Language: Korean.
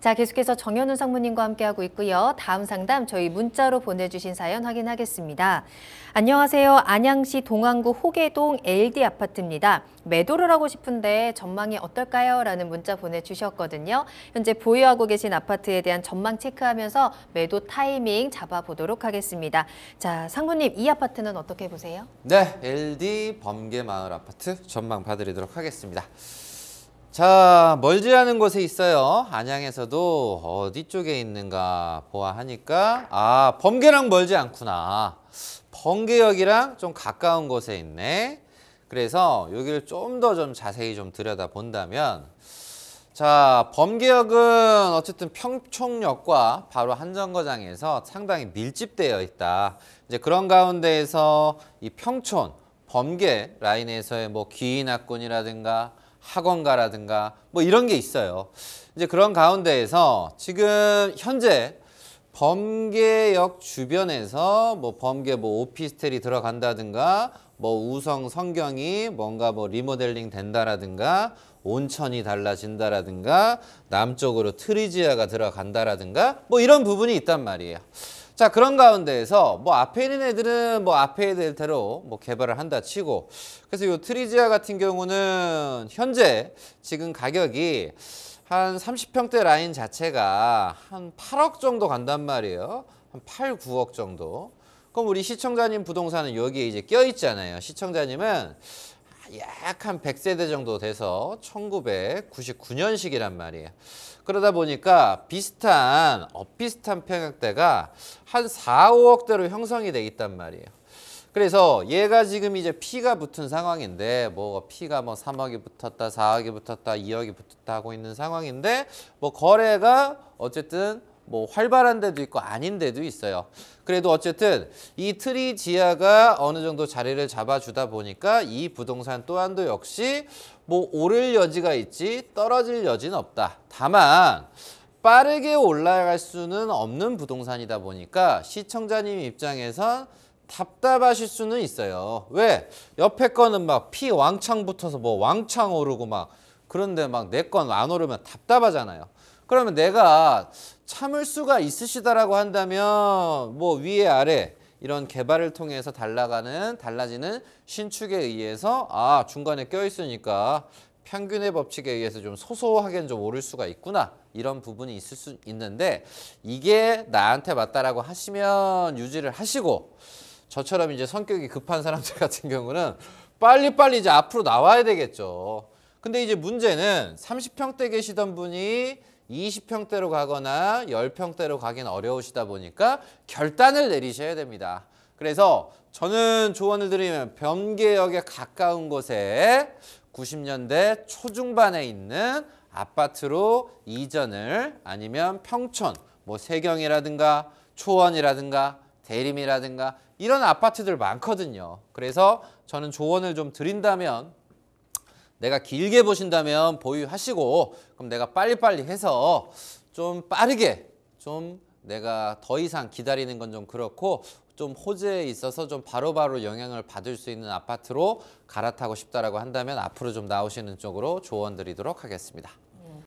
자, 계속해서 정현우 상무님과 함께하고 있고요. 다음 상담 저희 문자로 보내주신 사연 확인하겠습니다. 안녕하세요. 안양시 동안구 호계동 LD 아파트입니다. 매도를 하고 싶은데 전망이 어떨까요? 라는 문자 보내주셨거든요. 현재 보유하고 계신 아파트에 대한 전망 체크하면서 매도 타이밍 잡아보도록 하겠습니다. 자, 상무님 이 아파트는 어떻게 보세요? 네, LD 범계마을 아파트 전망 봐드리도록 하겠습니다. 자, 멀지않은 곳에 있어요. 안양에서도 어디 쪽에 있는가 보아하니까 아, 범계랑 멀지 않구나. 범계역이랑 좀 가까운 곳에 있네. 그래서 여기를 좀 더좀 좀 자세히 좀 들여다본다면 자, 범계역은 어쨌든 평촌역과 바로 한정거장에서 상당히 밀집되어 있다. 이제 그런 가운데에서 이 평촌, 범계 라인에서의 뭐 기인학군이라든가 학원가라든가 뭐 이런 게 있어요. 이제 그런 가운데에서 지금 현재 범계역 주변에서 뭐 범계 뭐 오피스텔이 들어간다든가 뭐 우성 성경이 뭔가 뭐 리모델링 된다라든가 온천이 달라진다라든가 남쪽으로 트리지아가 들어간다라든가 뭐 이런 부분이 있단 말이에요. 자 그런 가운데에서 뭐 앞에 있는 애들은 뭐 앞에 델대로뭐 개발을 한다 치고 그래서 요 트리지아 같은 경우는 현재 지금 가격이 한 30평대 라인 자체가 한 8억 정도 간단 말이에요 한 8, 9억 정도 그럼 우리 시청자님 부동산은 여기에 이제 껴있잖아요 시청자님은 약한 100세대 정도 돼서 1999년식이란 말이에요. 그러다 보니까 비슷한 비슷한 평형대가 한 4, 5억대로 형성이 돼 있단 말이에요. 그래서 얘가 지금 이제 P가 붙은 상황인데 뭐 P가 뭐 3억이 붙었다, 4억이 붙었다, 2억이 붙었다 하고 있는 상황인데 뭐 거래가 어쨌든 뭐 활발한 데도 있고 아닌 데도 있어요. 그래도 어쨌든 이 트리 지하가 어느 정도 자리를 잡아주다 보니까 이 부동산 또한도 역시 뭐 오를 여지가 있지 떨어질 여지는 없다. 다만 빠르게 올라갈 수는 없는 부동산이다 보니까 시청자님 입장에선 답답하실 수는 있어요. 왜? 옆에 거는 막 피 왕창 붙어서 뭐 왕창 오르고 막 그런데 막 내 건 안 오르면 답답하잖아요. 그러면 내가 참을 수가 있으시다라고 한다면 뭐 위에 아래 이런 개발을 통해서 달라가는 달라지는 신축에 의해서 아 중간에 껴있으니까 평균의 법칙에 의해서 좀 소소하게는 좀 오를 수가 있구나 이런 부분이 있을 수 있는데 이게 나한테 맞다라고 하시면 유지를 하시고 저처럼 이제 성격이 급한 사람들 같은 경우는 빨리빨리 이제 앞으로 나와야 되겠죠 근데 이제 문제는 30평대 계시던 분이 20평대로 가거나 10평대로 가긴 어려우시다 보니까 결단을 내리셔야 됩니다. 그래서 저는 조언을 드리면 변계역에 가까운 곳에 90년대 초중반에 있는 아파트로 이전을 아니면 평촌, 뭐 세경이라든가 초원이라든가 대림이라든가 이런 아파트들 많거든요. 그래서 저는 조언을 좀 드린다면 내가 길게 보신다면 보유하시고 그럼 내가 빨리빨리 해서 좀 빠르게 좀 내가 더 이상 기다리는 건 좀 그렇고 좀 호재에 있어서 좀 바로바로 영향을 받을 수 있는 아파트로 갈아타고 싶다라고 한다면 앞으로 좀 나오시는 쪽으로 조언 드리도록 하겠습니다.